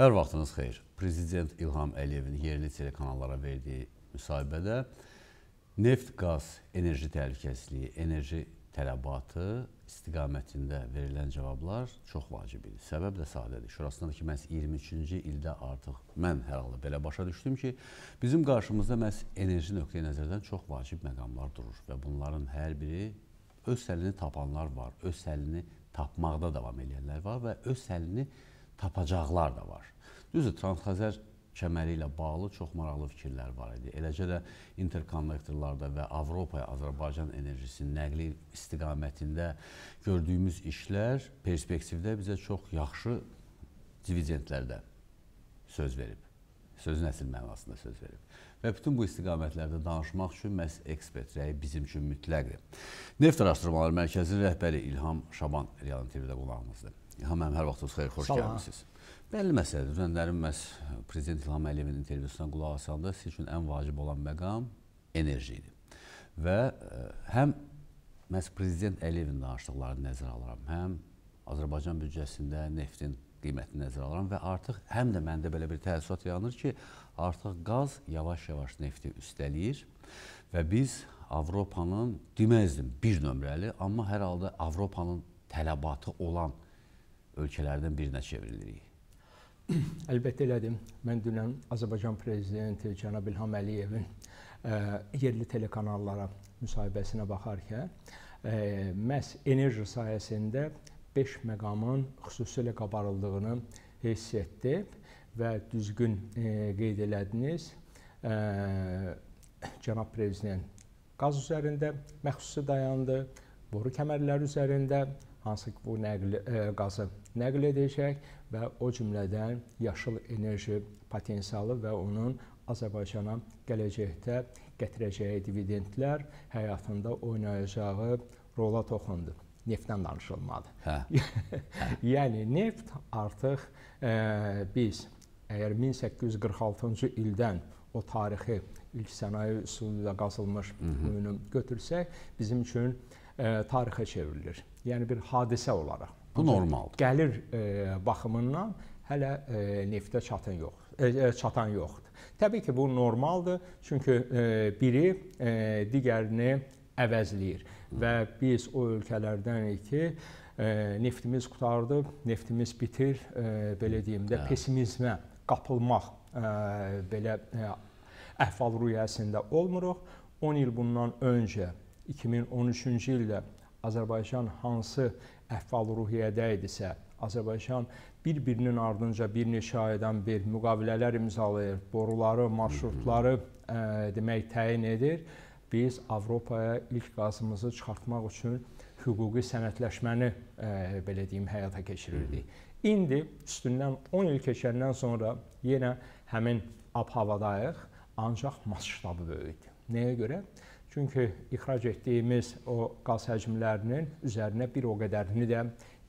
Hər vaxtınız xeyir. Prezident İlham Əliyevin yerli telekanallara verdiyi müsahibədə neft-qaz enerji təhlükəsizliyi, enerji tələbatı istiqamətində verilən cavablar çox vacib idi. Səbəb də sadədir. Şurasından ki, məhz 23-cü ildə artıq mən hər halda belə başa düşdüm ki, bizim qarşımızda məhz enerji nöqteyi nəzərdən çox vacib məqamlar durur və bunların hər biri öz həllini tapanlar var, öz həllini tapmaqda davam edənlər var və öz həllini tapmaqda tapacaqlar da var. Düzdür, Transxəzər kəməri ilə bağlı çox maraqlı fikirlər var idi. Eləcə də interkonnektorlarda və Avropaya Azərbaycan enerjisinin nəqli istiqamətində gördüyümüz işlər perspektivdə bizə çox yaxşı dividendlərdə söz verib. Sözün əsl mənasında söz verib. Və bütün bu istiqamətlərdə danışmaq üçün məhz ekspert rəyi bizim üçün mütləqdir. Neft Araşdırmaları Mərkəzinin rəhbəri İlham Şaban Realın TV-də qonağımızdır. İlham müəllim, hər vaxtınız xeyir, xoş Salam. gəlmisiniz. Bəlli məsələdir. Dünənlərin məhz Prezident İlham Əliyevin intervyusundan qulaq asanda sizin üçün ən vacib olan məqam enerji idi. Və e, həm məhz Prezident Əliyevin danışdıqlarını nəzərə alaram, həm Azərbaycan büdcəsində neftin qiymətini nəzərə alaram və artıq həm də məndə belə bir təəssürat yaranır ki, artıq qaz yavaş-yavaş nefti üstələyir və biz Avropanın, deməzdim, bir nömrəli, amma hər halda Avropanın tələbatı olan neftin ölkələrdən birinə çevrilirik? Əlbəttə elədim. Mən dünən Azərbaycan prezidenti cənab İlham Əliyevin ə, e, yerli telekanallara müsahibəsinə baxarkən ə, e, məhz enerji sayəsində 5 məqamın xüsusilə qabarıldığını hiss etdim və düzgün ə, e, qeyd elədiniz. Ə, cənab prezident qaz üzərində məxsusi dayandı, boru kəmərləri üzərində hansı ki bu nəqli ə, e, qazı nəql edəcək və o cümlədən yaşıl enerji potensialı və onun Azərbaycana gələcəkdə gətirəcəyi dividendlər həyatında oynayacağı rola toxundu. Neftdən danışılmadı. Hə. hə. yəni neft artıq ə, e, biz əgər 1846-cı ildən o tarixi ilk sənaye üsulu ilə qazılmış ünü götürsək, bizim üçün ə, e, tarixə çevrilir yəni bir hadisə olaraq. Bu normaldır. Gəlir e, baxımından hələ e, neftə çatan yoxdur. E, e, çatan yoxdur. Təbii ki, bu normaldır, çünki e, biri e, digərini əvəzləyir və biz o ölkələrdənik ki, e, neftimiz qutardı, neftimiz bitir, e, belə deyim də, hə. pesimizmə qapılmaq e, belə e, əhval-ruhiyyəsində olmuruq. 10 il bundan öncə 2013-cü ildə Azərbaycan hansı əhval-ruhiyyədə idisə, Azərbaycan bir-birinin ardınca bir neçə aydan bir müqavilələr imzalayır, boruları, marşrutları ə, e, demək təyin edir. Biz Avropaya ilk qazımızı çıxartmaq üçün hüquqi sənədləşməni ə, e, belə deyim həyata keçirirdik. İndi üstündən 10 il keçəndən sonra yenə həmin ab havadayıq, ancaq masştabı böyüdü. Nəyə görə? Çünki ixrac etdiyimiz o qaz həcmlərinin üzərinə bir o qədərini də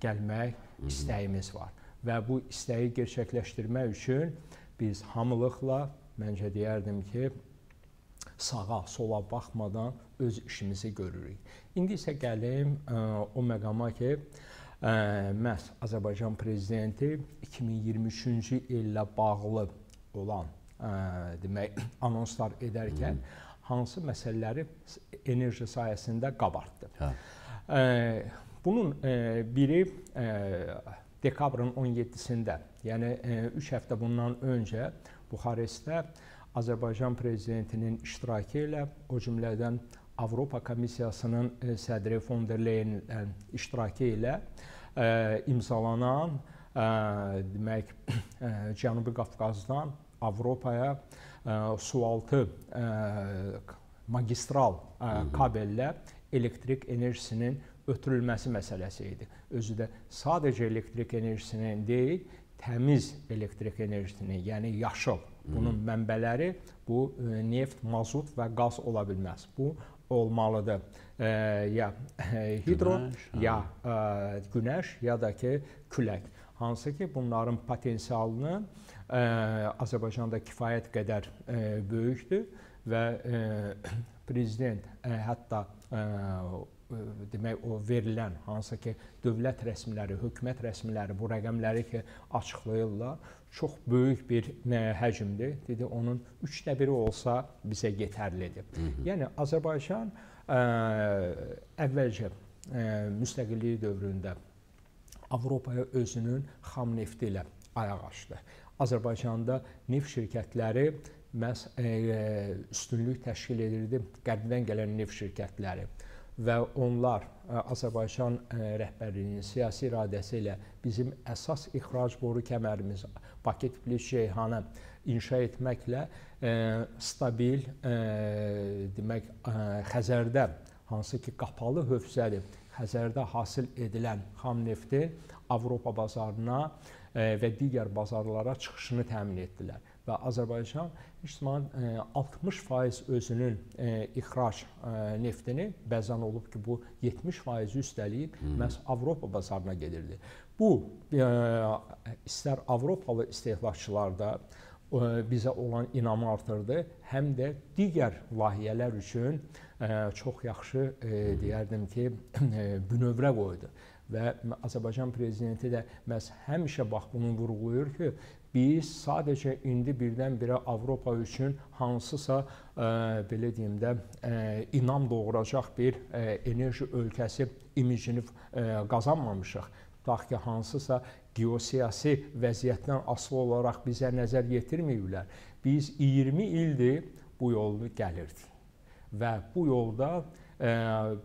gəlmək istəyimiz var. Və bu istəyi gerçəkləşdirmək üçün biz hamılıqla, məncə deyərdim ki, sağa, sola baxmadan öz işimizi görürük. İndi isə gəlim ə, e, o məqama ki, ə, e, məhz Azərbaycan prezidenti 2023-cü illə bağlı olan ə, e, demək anonslar edərkən Hı -hı hansı məsələləri enerji sayəsində qabartdı. Hə. E, bunun e, biri e, dekabrın 17-sində, yəni 3 e, həftə bundan öncə Buxarestdə Azərbaycan prezidentinin iştirakı ilə o cümlədən Avropa Komissiyasının e, sədri von der Leyen e, iştirakı ilə e, imzalanan e, demək e, Cənubi Qafqazdan Avropaya e, sualtı magistral kabellə elektrik enerjisinin ötürülməsi məsələsi idi. Özü də sadəcə elektrik enerjisinin deyil, təmiz elektrik enerjisinin, yəni yaşıl. Bunun mənbələri bu neft, mazut və qaz ola bilməz. Bu olmalıdır. E, ya e, hidro, günəş, hə. ya e, günəş, ya da ki külək. Hansı ki bunların potensialını e, Azərbaycanda kifayət qədər böyükdür və prezident hətta demək o verilən hansı ki dövlət rəsmiləri, hökumət rəsmiləri bu rəqəmləri ki açıqlayırlar, çox böyük bir nə, həcmdir. Dedi onun 3də biri olsa bizə yetərlidir. Hı -hı. Yəni Azərbaycan ə, əvvəlcə ə, müstəqilliyi dövründə Avropaya özünün xam nefti ilə ayaq açdı. Azərbaycanda neft şirkətləri məhz e, e, üstünlük təşkil edirdi qərbdən gələn neft şirkətləri və onlar e, Azərbaycan rəhbərliyinin siyasi iradəsi ilə bizim əsas ixrac boru kəmərimiz Bakı tipli Ceyhanı inşa etməklə stabil demək Xəzərdə hansı ki qapalı hövzədir. Xəzərdə hasil edilən xam nefti Avropa bazarına e, və digər bazarlara çıxışını təmin etdilər və Azərbaycan ictimai e, 60% özünün e, ixrac neftini bəzən olub ki, bu 70% üstələyib məhz Avropa bazarına gedirdi. Bu istər Avropalı istehlakçılarda bizə olan inamı artırdı, həm də digər layihələr üçün çox yaxşı deyərdim ki, bünövrə qoydu və Azərbaycan prezidenti də məhz həmişə bax bunu vurğulayır ki, biz sadəcə indi birdən-birə Avropa üçün hansısa ə, e, belə deyim də ə, e, inam doğuracaq bir ə, e, enerji ölkəsi imicini ə, qazanmamışıq. Tutaq ki, hansısa geosiyasi vəziyyətdən asılı olaraq bizə nəzər yetirməyiblər. Biz 20 ildir bu yolu gəlirdik və bu yolda ə,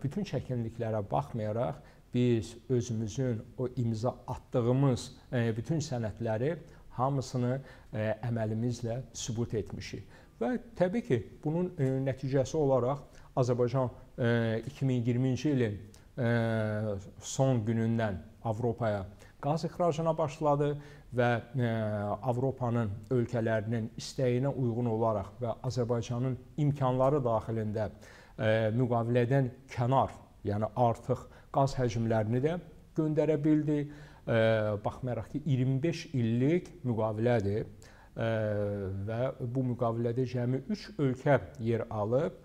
bütün çəkinliklərə baxmayaraq biz özümüzün o imza atdığımız e, bütün sənədləri hamısını e, əməlimizlə sübut etmişik. Və təbii ki, bunun e, nəticəsi olaraq Azərbaycan 2020-ci ilin son günündən Avropaya qaz ixracına başladı və e, Avropanın ölkələrinin istəyinə uyğun olaraq və Azərbaycanın imkanları daxilində e, müqavilədən kənar, yəni artıq qaz həcmlərini də göndərə bildi. Baxmayaraq ki, 25 illik müqavilədir və bu müqavilədə cəmi 3 ölkə yer alıb.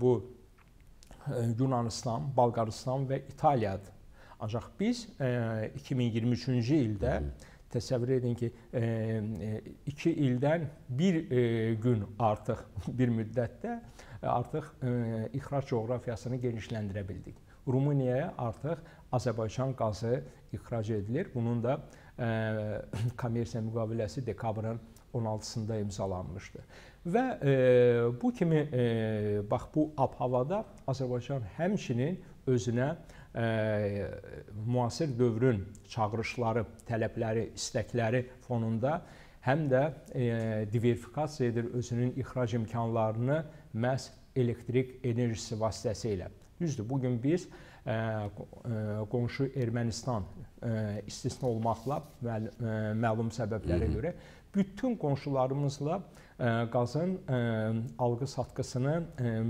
Bu Yunanıstan, Balqaristan və İtaliyadır. Ancaq biz 2023-cü ildə təsəvvür edin ki, 2 ildən 1 gün artıq bir müddətdə artıq ixrac coğrafiyasını genişləndirə bildik. Rumıniyaya artıq Azərbaycan qazı ixrac edilir. Bunun da ə, e, kommersiya müqaviləsi dekabrın 16-sında imzalanmışdı. Və e, bu kimi e, bax bu ab-havada Azərbaycan həmçinin özünə e, müasir dövrün çağırışları, tələbləri, istəkləri fonunda həm də e, diversifikasiya edir özünün ixrac imkanlarını məhz elektrik enerjisi vasitəsilə. Düzdür, bu gün biz e, e, qonşu Ermənistan e, istisna olmaqla məlum səbəblərə görə bütün qonşularımızla qazın alqı-satqısını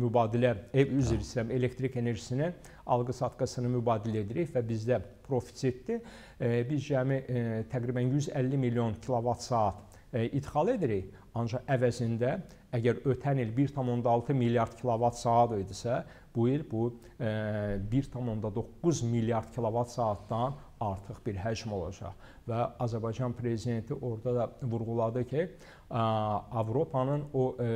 mübadilə, üzr istəyirəm, elektrik enerjisini alqı-satqısını mübadilə edirik və bizdə profisitdir. Biz cəmi təqribən 150 milyon kilovat saat idxal edirik, ancaq əvəzində əgər ötən il 1.6 milyard kilovat saat idisə, Bu il bu 1,9 e, milyard kilovat saatdan artıq bir həcm olacaq və Azərbaycan prezidenti orada da vurğuladı ki, Avropanın o e,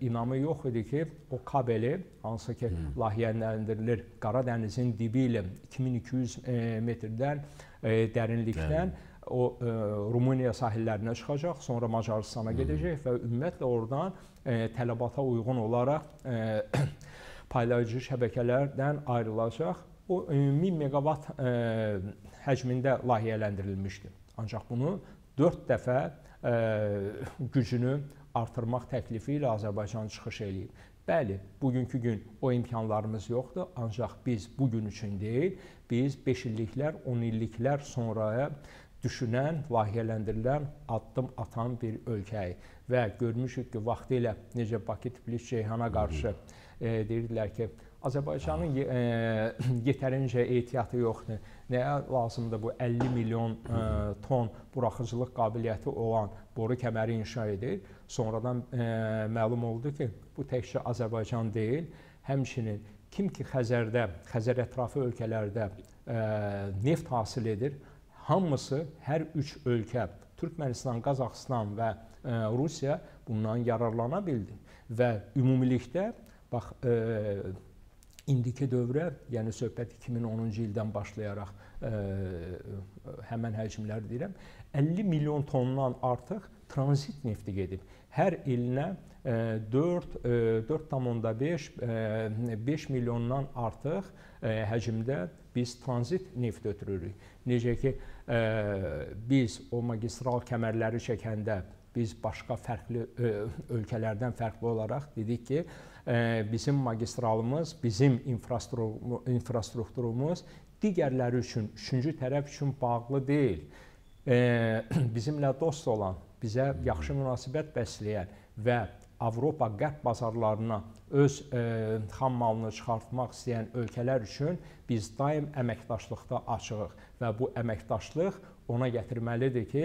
inamı yox idi ki, o kabeli hansı ki hmm. layihələndirilir Qara dənizin dibi ilə 2200 e, metrdən e, dərinlikdən hmm. o e, Rumıniya sahillərinə çıxacaq, sonra Macaristana hmm. gedəcək və ümumiyyətlə oradan e, tələbata uyğun olaraq e, paylayıcı şəbəkələrdən ayrılacaq. O ümumi e, meqavat ə, e, həcmində layihələndirilmişdi. Ancaq bunu 4 dəfə ə, e, gücünü artırmaq təklifi ilə Azərbaycan çıxış eləyib. Bəli, bugünkü gün o imkanlarımız yoxdur, ancaq biz bu gün üçün deyil, biz 5 illiklər, 10 illiklər sonraya düşünən, layihələndirilən, addım atan bir ölkəyik və görmüşük ki, vaxtilə necə Bakı Tiflis Ceyhana qarşı Hı -hı E, deyirdilər ki, Azərbaycanın e, yetərincə ehtiyatı yoxdur. Nəyə lazımdır bu 50 milyon e, ton buraxıcılıq qabiliyyəti olan boru kəməri inşa edir. Sonradan məlum oldu ki, bu təkcə Azərbaycan deyil, həmçinin kim ki Xəzərdə, Xəzər ətrafı ölkələrdə neft hasil edir, hamısı hər üç ölkə Türkmənistan, Qazaxstan və Rusiya bundan yararlana bildi və ümumilikdə Bax, e, indiki dövrə, yəni söhbət 2010-cu ildən başlayaraq e, həmən həcmlər deyirəm, 50 milyon tondan artıq tranzit nefti gedib. Hər ilinə 4 4.5 5 milyondan artıq e, həcmdə biz tranzit neft ötürürük. Necə ki e, biz o magistral kəmərləri çəkəndə biz başqa fərqli ölkələrdən fərqli olaraq dedik ki, e, bizim magistralımız, bizim infrastrukturumuz digərləri üçün, üçüncü tərəf üçün bağlı deyil. E, bizimlə dost olan, bizə yaxşı münasibət bəsləyən və Avropa qərb bazarlarına öz e, xam malını çıxartmaq istəyən ölkələr üçün biz daim əməkdaşlıqda açığıq və bu əməkdaşlıq ona gətirməlidir ki,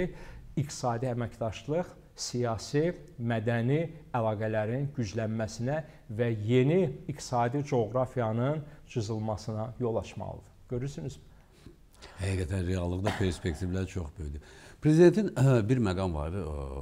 iqtisadi əməkdaşlıq siyasi, mədəni əlaqələrin güclənməsinə və yeni iqtisadi coğrafiyanın cızılmasına yol açmalıdır. Görürsünüz? Həqiqətən reallıqda perspektivlər çox böyükdür. Prezidentin bir məqam var,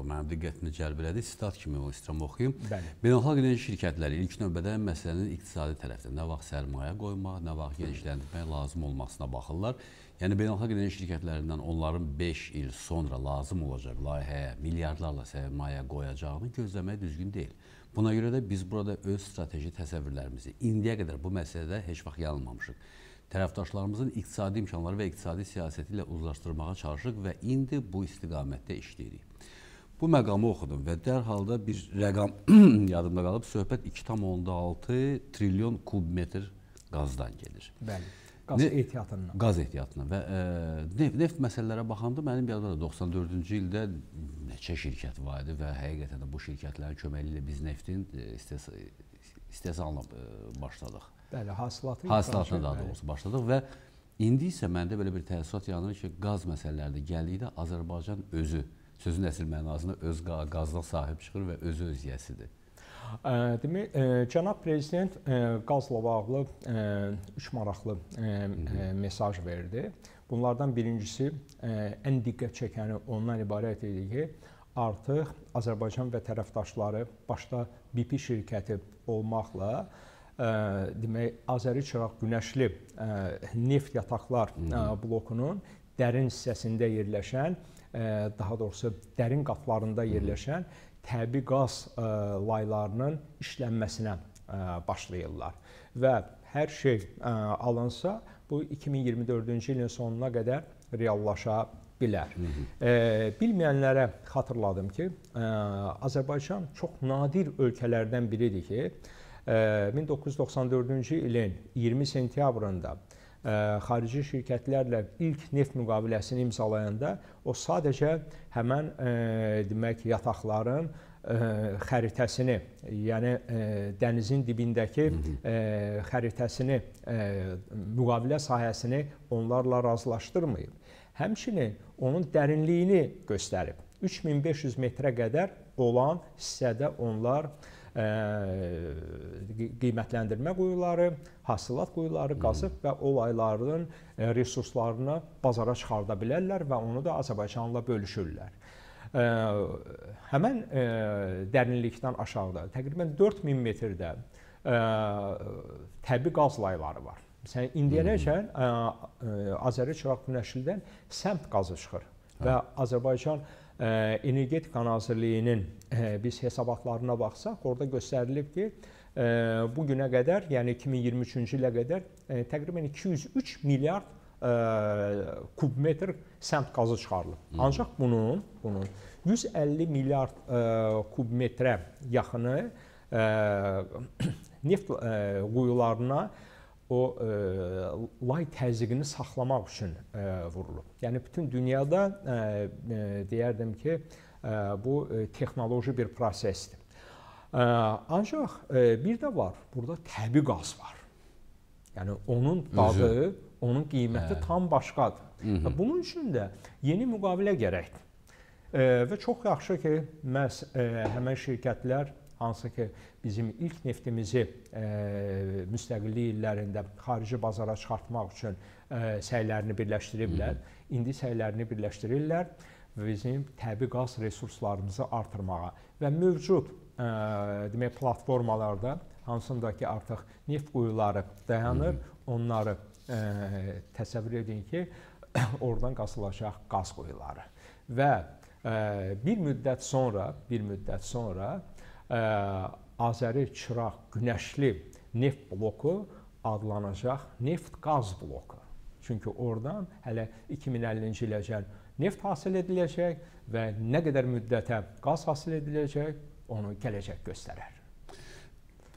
mənim diqqətimi cəlb elədi. Sitat kimi o istəyirəm oxuyum. Bəli. Beynəlxalq enerji şirkətləri ilk növbədə məsələnin iqtisadi tərəfdə nə vaxt sərmayə qoymaq, nə vaxt genişləndirmək lazım olmasına baxırlar. Yəni beynəlxalq enerji şirkətlərindən onların 5 il sonra lazım olacaq layihəyə milyardlarla sərmayə qoyacağını gözləmək düzgün deyil. Buna görə də biz burada öz strateji təsəvvürlərimizi indiyə qədər bu məsələdə heç vaxt yanılmamışıq. Tərəfdaşlarımızın iqtisadi imkanları və iqtisadi siyasəti ilə uzlaşdırmağa çalışırıq və indi bu istiqamətdə işləyirik. Bu məqamı oxudum və dərhal da bir rəqam yadımda qalıb, söhbət 2,6 trilyon kubmetr qazdan gedir. Bəli. Qaz ne, ehtiyatından. Qaz ehtiyatından və e, neft, neft məsələlərə baxanda mənim yadımda 94-cü ildə neçə şirkət var idi və həqiqətən də bu şirkətlərin köməyi ilə biz neftin e, istehsalına e, başladıq. Bəli, hasilatı hasilatına daha doğrusu başladıq və indi isə məndə belə bir təəssürat yaranır ki, qaz məsələlərində gəldikdə Azərbaycan özü sözün əsl mənasında öz qazdan sahib çıxır və özü öz yəsidir. Demək, cənab prezident qazla bağlı 3 maraqlı mesaj verdi. Bunlardan birincisi ən diqqət çəkəni ondan ibarət idi ki, artıq Azərbaycan və tərəfdaşları başda BP şirkəti olmaqla ə, demək Azəri çıraq günəşli ə, neft yataqlar ə, blokunun dərin hissəsində yerləşən, ə, daha doğrusu dərin qatlarında yerləşən Hı -hı təbii qaz e, laylarının işlənməsinə e, başlayırlar və hər şey e, alınsa bu 2024-cü ilin sonuna qədər reallaşa bilər. Hı -hı. E, bilməyənlərə xatırladım ki, e, Azərbaycan çox nadir ölkələrdən biridir ki, e, 1994-cü ilin 20 sentyabrında xarici şirkətlərlə ilk neft müqaviləsini imzalayanda o sadəcə həmin demək yataqların xəritəsini, yəni dənizin dibindəki xəritəsini, müqavilə sahəsini onlarla razılaşdırmayıb. Həmçinin onun dərinliyini göstərib. 3500 metrə qədər olan hissədə onlar qiymətləndirmə quyuları, hasilat quyuları qazıb və o layların resurslarını bazara çıxarda bilərlər və onu da Azərbaycanla bölüşürlər. Həmin dərinlikdən aşağıda təqribən 4000 metrdə təbii qaz layları var. Məsələn, indiyənəcən Azəri Çıraq Günəşlidən səmt qazı çıxır və hə. Azərbaycan ə, Energetika Nazirliyinin e, biz hesabatlarına baxsaq, orada göstərilib ki, e, bu günə qədər, yəni 2023-cü ilə qədər e, təqribən 203 milyard kubmetr səmt qazı çıxarılıb. Ancaq bunun, bunun 150 milyard kubmetrə yaxını neft quyularına o e, lay təzyiqini saxlamaq üçün e, vurulub. Yəni bütün dünyada e, e, deyərdim ki, e, bu e, texnoloji bir prosesdir. E, ancaq e, bir də var, burada təbii qaz var. Yəni onun dadı, Üzü. onun qiyməti Hə. tam başqadır. Hı -hı. Və Bunun üçün də yeni müqavilə gərəkdir. E, və çox yaxşı ki, məhz e, həmin şirkətlər hansı ki bizim ilk neftimizi e, müstəqillik illərində xarici bazara çıxartmaq üçün e, səylərini birləşdiriblər. İndi səylərini birləşdirirlər bizim təbii qaz resurslarımızı artırmağa və mövcud ə, e, demək platformalarda hansındakı artıq neft quyuları dayanır, onları ə, e, təsəvvür edin ki, oradan qasılacaq qaz quyuları və ə, e, bir müddət sonra, bir müddət sonra Azəri Çıraq Günəşli neft bloku adlanacaq neft-qaz bloku. Çünki oradan hələ 2050-ci iləcən neft hasil ediləcək və nə qədər müddətə qaz hasil ediləcək, onu gələcək göstərər.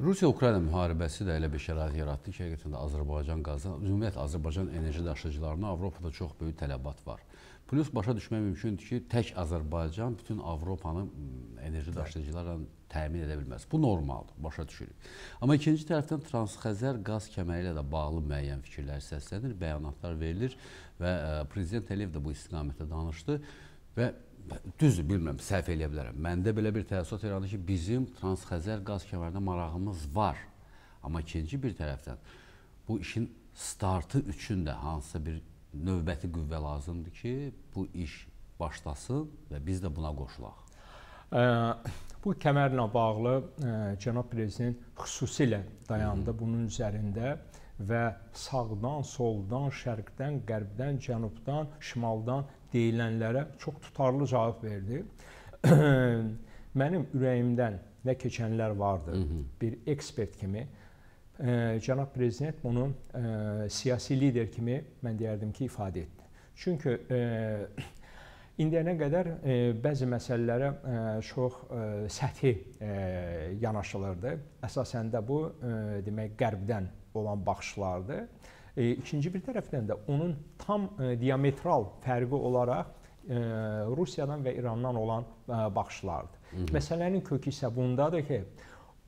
Rusiya-Ukrayna müharibəsi də elə bir şərait yaratdı ki, həqiqətən də Azərbaycan qazı, ümumiyyətlə Azərbaycan enerji daşıyıcılarına Avropada çox böyük tələbat var. Plus başa düşmək mümkündür ki, tək Azərbaycan bütün Avropanı enerji daşıyıcılarla təmin edə bilməz. Bu normaldır, başa düşürük. Amma ikinci tərəfdən Transxəzər qaz kəməri ilə də bağlı müəyyən fikirlər səslənir, bəyanatlar verilir və e, prezident Əliyev də bu istiqamətdə danışdı və düzdür, bilmirəm, səhv eləyə bilərəm. Məndə belə bir təəssürat yarandı ki, bizim Transxəzər qaz kəmərinə marağımız var. Amma ikinci bir tərəfdən bu işin startı üçün də hansısa bir növbəti qüvvə lazımdır ki, bu iş başlasın və biz də buna qoşulaq. Ə, bu kəmərlə bağlı ə, cənab prezident xüsusilə dayandı Hı -hı. bunun üzərində və sağdan, soldan, şərqdən, qərbdən, cənubdan, şimaldan deyilənlərə çox tutarlı cavab verdi. Mənim ürəyimdən nə keçənlər vardı. Hı -hı. Bir ekspert kimi cənab prezident bunu e, siyasi lider kimi mən deyərdim ki, ifadə etdi. Çünki e, indiyənə qədər e, bəzi məsələlərə çox səthi yanaşılırdı. Əsasən də bu demək qərbdən olan baxışlardır. İkinci bir tərəfdən də onun tam diametral fərqi olaraq Rusiyadan və İrandan olan baxışlardır. Məsələnin kökü isə bundadır ki,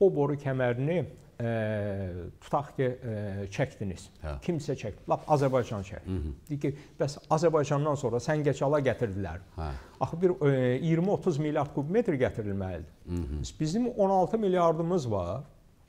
o boru kəmərini e, tutaq ki, e, çəkdiniz. Hə. Kimsə çəkdi. Lap Azərbaycan çəkdi. Deyir ki, bəs Azərbaycandan sonra Səngəcala gətirdilər. Hə. Axı bir e, 20-30 milyard kubmetr gətirilməlidir. Hı -hı. Bizim 16 milyardımız var.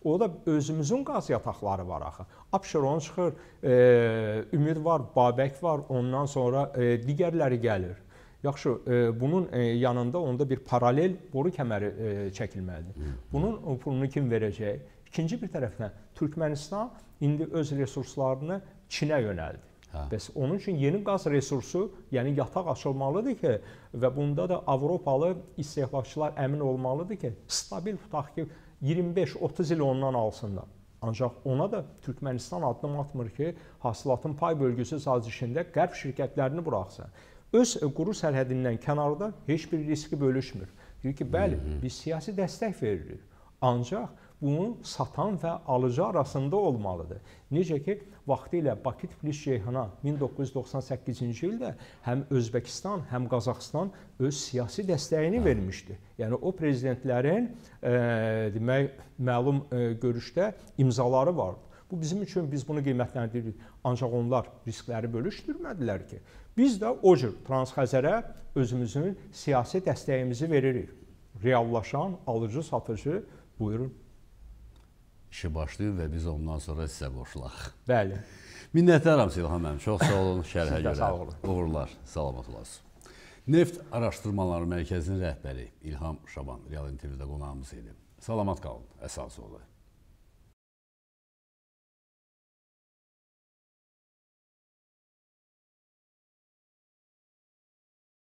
O da özümüzün qaz yataqları var axı. Abşeron çıxır, e, Ümid var, Babək var, ondan sonra e, digərləri gəlir. Yaxşı, e, bunun e, yanında onda bir paralel boru kəməri e, çəkilməlidir. Bunun pulunu kim verəcək? İkinci bir tərəfdən Türkmənistan indi öz resurslarını Çinə yönəldi. Hə. Bəs onun üçün yeni qaz resursu, yəni yataq açılmalıdır ki, və bunda da Avropalı istehlakçılar əmin olmalıdır ki, stabil tutaq ki, 25-30 il ondan alsınlar. Ancaq ona da Türkmənistan addım atmır ki, hasilatın pay bölgüsü sazişində qərb şirkətlərini buraxsın. Öz quru sərhədindən kənarda heç bir riski bölüşmür. Deyir ki, bəli, biz siyasi dəstək veririk. Ancaq bunu satan və alıcı arasında olmalıdır. Necə ki, vaxtilə Bakı-Tiflis-Ceyhana 1998-ci ildə həm Özbəkistan, həm Qazaxstan öz siyasi dəstəyini vermişdi. Yəni o prezidentlərin e, demək məlum e, görüşdə imzaları vardı. Bu bizim üçün biz bunu qiymətləndiririk. Ancaq onlar riskləri bölüşdürmədilər ki. Biz də o cür Transxəzərə özümüzün siyasi dəstəyimizi veririk. Reallaşan alıcı, satıcı buyurun işi başlayın və biz ondan sonra sizə qoşulaq. Bəli. Minnətdaram Silhan müəllim. Çox sağ olun şərhə görə. Sağ olun. Uğurlar, salamat olasınız. Neft Araşdırmaları Mərkəzinin rəhbəri İlham Şaban Real TV-də qonağımız idi. Salamat qalın, əsas olun.